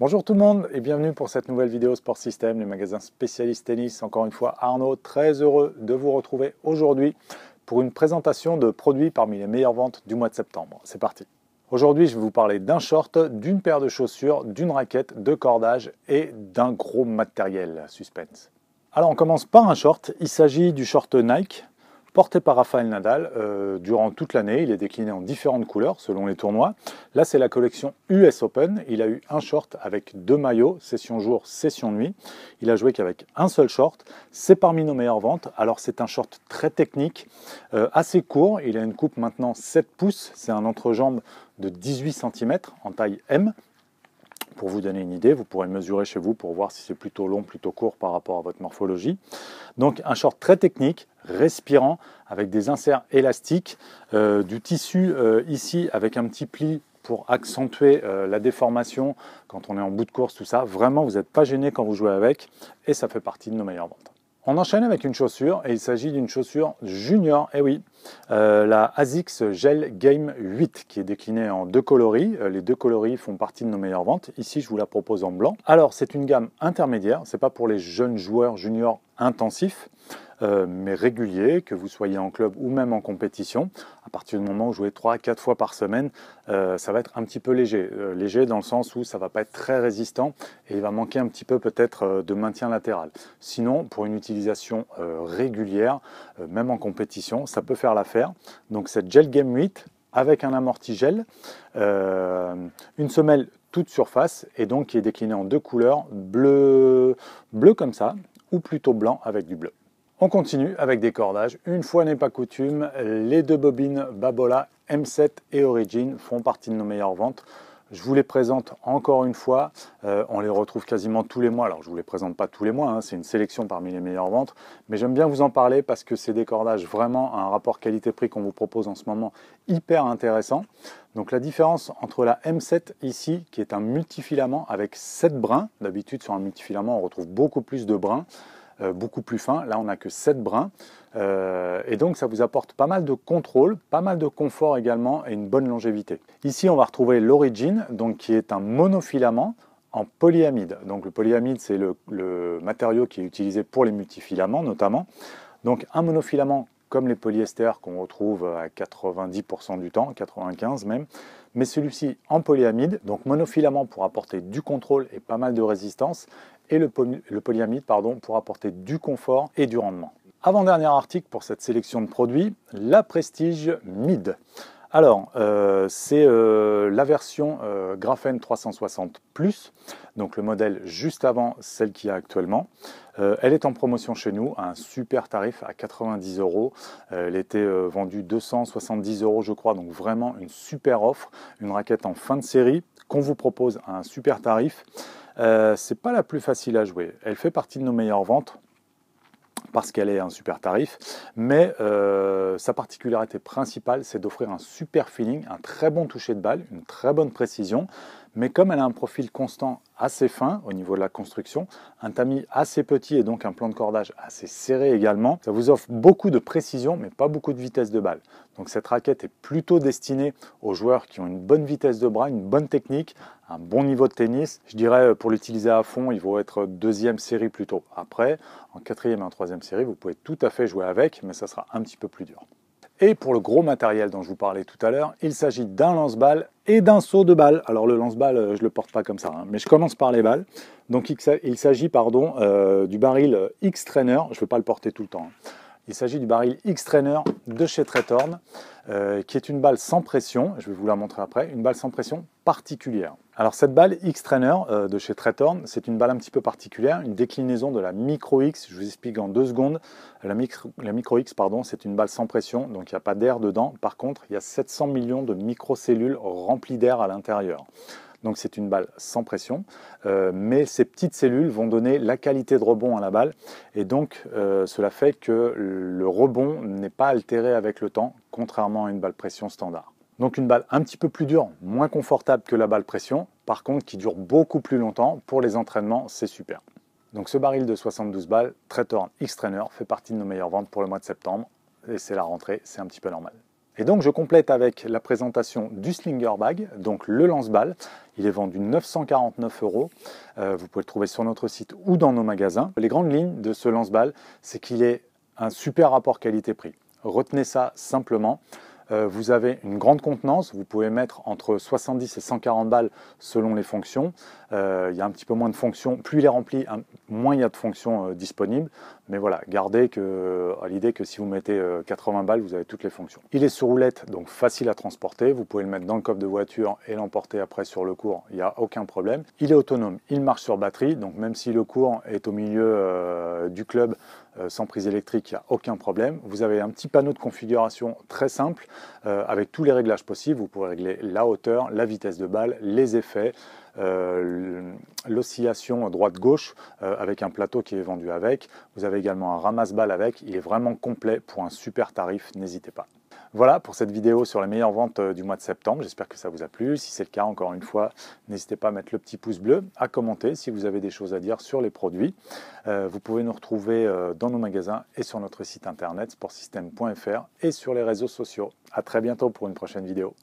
Bonjour tout le monde et bienvenue pour cette nouvelle vidéo Sport System, le magasin spécialiste tennis. Encore une fois, Arnaud, très heureux de vous retrouver aujourd'hui pour une présentation de produits parmi les meilleures ventes du mois de septembre. C'est parti Aujourd'hui, je vais vous parler d'un short, d'une paire de chaussures, d'une raquette, de cordage et d'un gros matériel. Suspense. Alors, on commence par un short. Il s'agit du short Nike porté par Rafael Nadal euh, durant toute l'année. Il est décliné en différentes couleurs selon les tournois. Là, c'est la collection US Open. Il a eu un short avec deux maillots, session jour, session nuit. Il a joué qu'avec un seul short. C'est parmi nos meilleures ventes. Alors, c'est un short très technique, euh, assez court. Il a une coupe maintenant 7 pouces. C'est un entrejambe de 18 cm en taille M pour vous donner une idée, vous pourrez mesurer chez vous pour voir si c'est plutôt long, plutôt court par rapport à votre morphologie. Donc un short très technique respirant avec des inserts élastiques, euh, du tissu euh, ici avec un petit pli pour accentuer euh, la déformation quand on est en bout de course, tout ça. Vraiment, vous n'êtes pas gêné quand vous jouez avec et ça fait partie de nos meilleures ventes. On enchaîne avec une chaussure et il s'agit d'une chaussure junior, et eh oui, la ASICS Gel Game 8 qui est déclinée en deux coloris. les deux coloris font partie de nos meilleures ventes. Ici, je vous la propose en blanc. Alors, c'est une gamme intermédiaire, ce n'est pas pour les jeunes joueurs juniors intensifs. Euh, mais régulier, que vous soyez en club ou même en compétition. À partir du moment où vous jouez 3 à 4 fois par semaine, euh, ça va être un petit peu léger. Euh, léger dans le sens où ça ne va pas être très résistant et il va manquer un petit peu peut-être de maintien latéral. Sinon, pour une utilisation régulière, même en compétition, ça peut faire l'affaire. Donc cette Gel Game 8 avec un amorti gel, une semelle toute surface et donc qui est déclinée en deux couleurs, bleu, bleu comme ça, ou plutôt blanc avec du bleu. On continue avec des cordages. Une fois n'est pas coutume, les deux bobines Babola M7 et Origin font partie de nos meilleures ventes. Je vous les présente encore une fois. Euh, on les retrouve quasiment tous les mois. Alors, je ne vous les présente pas tous les mois. Hein, c'est une sélection parmi les meilleures ventes. Mais j'aime bien vous en parler parce que c'est des cordages vraiment à un rapport qualité-prix qu'on vous propose en ce moment hyper intéressant. Donc, la différence entre la M7 ici, qui est un multifilament avec 7 brins. D'habitude, sur un multifilament, on retrouve beaucoup plus de brins. Euh, beaucoup plus fin, Là, on n'a que 7 brins. Euh, et donc ça vous apporte pas mal de contrôle, pas mal de confort également et une bonne longévité. Ici on va retrouver l'origine, donc qui est un monofilament en polyamide. Donc le polyamide c'est le, le matériau qui est utilisé pour les multifilaments notamment. Donc un monofilament comme les polyesters qu'on retrouve à 90% du temps, 95 même, mais celui-ci en polyamide, donc monofilament pour apporter du contrôle et pas mal de résistance, et le, le polyamide pardon, pour apporter du confort et du rendement. Avant-dernier article pour cette sélection de produits, la Prestige Mid. Alors, euh, c'est euh, la version euh, Graphene 360 Plus, donc le modèle juste avant celle qu'il y a actuellement. elle est en promotion chez nous à un super tarif à 90 euros. Elle était vendue 270 euros, je crois, donc vraiment une super offre, une raquette en fin de série qu'on vous propose à un super tarif. c'est pas la plus facile à jouer. Elle fait partie de nos meilleures ventes parce qu'elle est un super tarif, mais euh, sa particularité principale, c'est d'offrir un super feeling, un très bon toucher de balle, une très bonne précision, mais comme elle a un profil constant assez fin au niveau de la construction, un tamis assez petit et donc un plan de cordage assez serré également, ça vous offre beaucoup de précision mais pas beaucoup de vitesse de balle. Donc cette raquette est plutôt destinée aux joueurs qui ont une bonne vitesse de bras, une bonne technique, un bon niveau de tennis. Je dirais euh, pour l'utiliser à fond, il vaut être deuxième série plutôt. Après, en quatrième et en troisième série, vous pouvez tout à fait jouer avec, mais ça sera un petit peu plus dur. Et pour le gros matériel dont je vous parlais tout à l'heure, il s'agit d'un lance-balle et d'un saut de balle. Alors le lance-balle, euh, je ne le porte pas comme ça, hein, mais je commence par les balles. Donc il s'agit pardon euh, du baril X-Trainer, je ne vais pas le porter tout le temps. Hein. Il s'agit du baril X-Trainer de chez Trethorn, euh, qui est une balle sans pression, je vais vous la montrer après, une balle sans pression particulière. Alors cette balle X-Trainer euh, de chez Tretorn, c'est une balle un petit peu particulière, une déclinaison de la Micro X, je vous explique en deux secondes. La Micro, X, pardon, c'est une balle sans pression, donc il n'y a pas d'air dedans. Par contre, il y a 700 millions de microcellules remplies d'air à l'intérieur. Donc c'est une balle sans pression, euh, mais ces petites cellules vont donner la qualité de rebond à la balle, et donc euh, cela fait que le rebond n'est pas altéré avec le temps, contrairement à une balle pression standard. Donc une balle un petit peu plus dure, moins confortable que la balle pression, par contre qui dure beaucoup plus longtemps. Pour les entraînements, c'est super. Donc ce baril de 72 balles, Traitor X-Trainer, fait partie de nos meilleures ventes pour le mois de septembre. Et c'est la rentrée, c'est un petit peu normal. Et donc je complète avec la présentation du Slinger Bag, donc le lance-balle. Il est vendu 949 euros. Euh, vous pouvez le trouver sur notre site ou dans nos magasins. Les grandes lignes de ce lance-balle, c'est qu'il est un super rapport qualité-prix. Retenez ça simplement. Euh, vous avez une grande contenance, vous pouvez mettre entre 70 et 140 balles selon les fonctions. Euh, il y a un petit peu moins de fonctions, plus il est rempli, moins il y a de fonctions euh, disponibles. Mais voilà, gardez à l'idée que si vous mettez 80 balles, vous avez toutes les fonctions. Il est sur roulette, donc facile à transporter. Vous pouvez le mettre dans le coffre de voiture et l'emporter après sur le cours, il n'y a aucun problème. Il est autonome, il marche sur batterie, donc même si le cours est au milieu du club, euh, sans prise électrique, il n'y a aucun problème. Vous avez un petit panneau de configuration très simple euh, avec tous les réglages possibles. Vous pouvez régler la hauteur, la vitesse de balle, les effets, euh, l'oscillation droite-gauche avec un plateau qui est vendu avec. Vous avez également un ramasse-balle avec. Il est vraiment complet pour un super tarif, n'hésitez pas. Voilà pour cette vidéo sur les meilleures ventes euh, du mois de septembre. J'espère que ça vous a plu. Si c'est le cas, encore une fois, n'hésitez pas à mettre le petit pouce bleu, à commenter si vous avez des choses à dire sur les produits. Euh, vous pouvez nous retrouver euh, dans nos magasins et sur notre site internet sportsystem.fr et sur les réseaux sociaux. À très bientôt pour une prochaine vidéo.